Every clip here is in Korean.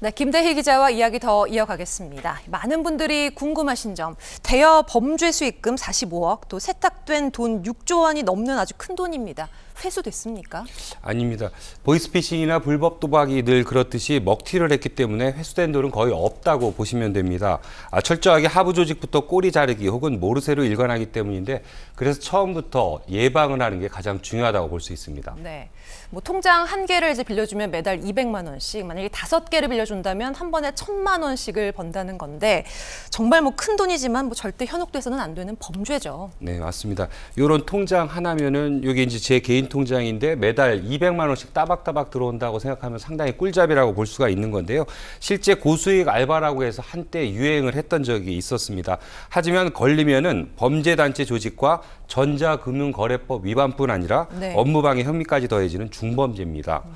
네, 김대희 기자와 이야기 더 이어가겠습니다. 많은 분들이 궁금하신 점, 대여 범죄 수익금 45억, 또 세탁된 돈 6조 원이 넘는 아주 큰 돈입니다. 회수됐습니까? 아닙니다. 보이스피싱이나 불법 도박이 늘 그렇듯이 먹튀를 했기 때문에 회수된 돈은 거의 없다고 보시면 됩니다. 아, 철저하게 하부 조직부터 꼬리 자르기 혹은 모르쇠로 일관하기 때문인데 그래서 처음부터 예방을 하는 게 가장 중요하다고 볼 수 있습니다. 네, 뭐 통장 한 개를 이제 빌려주면 매달 200만 원씩 만약에 다섯 개를 빌려 준다면 한 번에 천만 원씩을 번다는 건데 정말 뭐 큰 돈이지만 뭐 절대 현혹돼서는 안 되는 범죄죠. 네, 맞습니다. 이런 통장 하나면은 이게 이제 제 개인 통장인데 매달 200만 원씩 따박따박 들어온다고 생각하면 상당히 꿀잡이라고 볼 수가 있는 건데요. 실제 고수익 알바라고 해서 한때 유행을 했던 적이 있었습니다. 하지만 걸리면은 범죄 단체 조직과 전자금융거래법 위반뿐 아니라 네. 업무방해 혐의까지 더해지는 중범죄입니다. 음.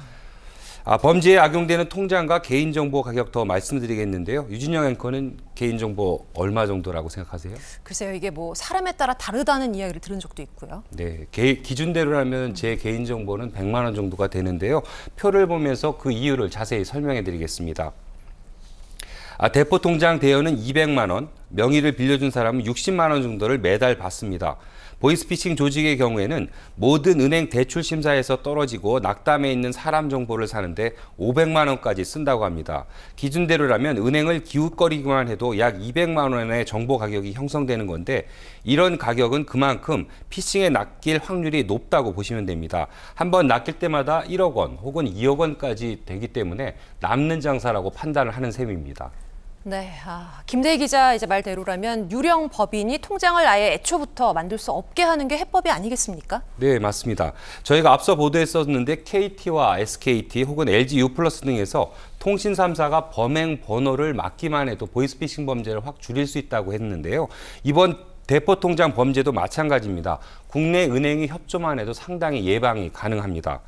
아, 범죄에 악용되는 통장과 개인정보 가격 더 말씀드리겠는데요. 유진영 앵커는 개인정보 얼마 정도라고 생각하세요? 글쎄요. 이게 뭐 사람에 따라 다르다는 이야기를 들은 적도 있고요. 네. 개, 기준대로라면 제 개인정보는 100만 원 정도가 되는데요. 표를 보면서 그 이유를 자세히 설명해 드리겠습니다. 아, 대포통장 대여는 200만 원, 명의를 빌려준 사람은 60만 원 정도를 매달 받습니다. 보이스피싱 조직의 경우에는 모든 은행 대출 심사에서 떨어지고 낙담해 있는 사람 정보를 사는데 500만 원까지 쓴다고 합니다. 기준대로라면 은행을 기웃거리기만 해도 약 200만 원의 정보 가격이 형성되는 건데 이런 가격은 그만큼 피싱에 낚일 확률이 높다고 보시면 됩니다. 한 번 낚일 때마다 1억 원 혹은 2억 원까지 되기 때문에 남는 장사라고 판단을 하는 셈입니다. 네, 아, 김대희 기자 이제 말대로라면 유령 법인이 통장을 아예 애초부터 만들 수 없게 하는 게 해법이 아니겠습니까? 네, 맞습니다. 저희가 앞서 보도했었는데 KT와 SKT 혹은 LG U 플러스 등에서 통신 3사가 범행 번호를 막기만 해도 보이스피싱 범죄를 확 줄일 수 있다고 했는데요. 이번 대포통장 범죄도 마찬가지입니다. 국내 은행이 협조만 해도 상당히 예방이 가능합니다.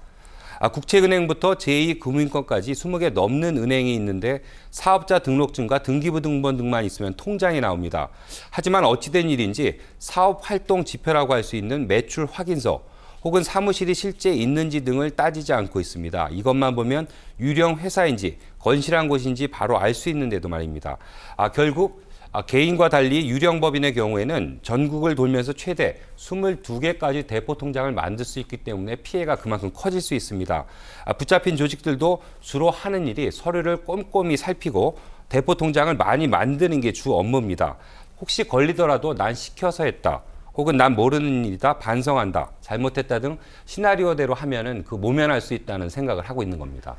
아, 국채은행부터 제2금융권까지 20개 넘는 은행이 있는데 사업자 등록증과 등기부등본 등만 있으면 통장이 나옵니다. 하지만 어찌된 일인지 사업활동 지표라고 할 수 있는 매출 확인서 혹은 사무실이 실제 있는지 등을 따지지 않고 있습니다. 이것만 보면 유령 회사인지 건실한 곳인지 바로 알 수 있는데도 말입니다. 아, 결국 아, 개인과 달리 유령법인의 경우에는 전국을 돌면서 최대 22개까지 대포 통장을 만들 수 있기 때문에 피해가 그만큼 커질 수 있습니다. 아, 붙잡힌 조직들도 주로 하는 일이 서류를 꼼꼼히 살피고 대포 통장을 많이 만드는 게 주 업무입니다. 혹시 걸리더라도 난 시켜서 했다. 혹은 난 모르는 일이다, 반성한다, 잘못했다 등 시나리오대로 하면은 그 모면할 수 있다는 생각을 하고 있는 겁니다.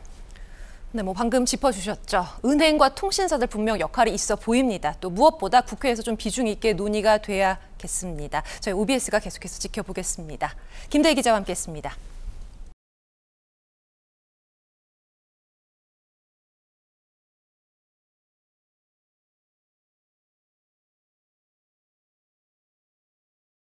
네, 뭐 방금 짚어주셨죠. 은행과 통신사들 분명 역할이 있어 보입니다. 또 무엇보다 국회에서 좀 비중 있게 논의가 돼야겠습니다. 저희 OBS가 계속해서 지켜보겠습니다. 김대 기자와 함께했습니다.